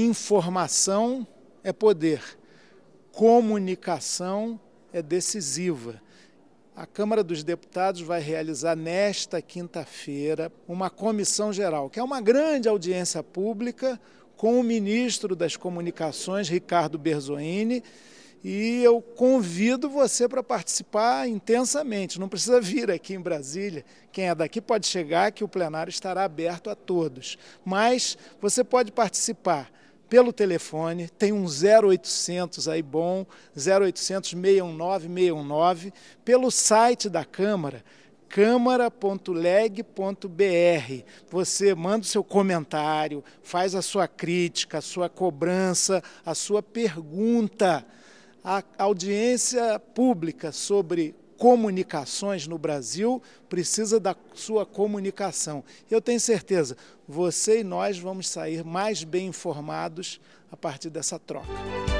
Informação é poder, comunicação é decisiva. A Câmara dos Deputados vai realizar nesta quinta-feira uma comissão geral, que é uma grande audiência pública com o ministro das Comunicações, Ricardo Berzoini, e eu convido você para participar intensamente. Não precisa vir aqui em Brasília. Quem é daqui pode chegar, que o plenário estará aberto a todos. Mas você pode participar pelo telefone, tem um 0800 aí bom, 0800 619 619, pelo site da Câmara, câmara.leg.br. Você manda o seu comentário, faz a sua crítica, a sua cobrança, a sua pergunta. A audiência pública sobre comunicações no Brasil precisa da sua comunicação. Eu tenho certeza, você e nós vamos sair mais bem informados a partir dessa troca.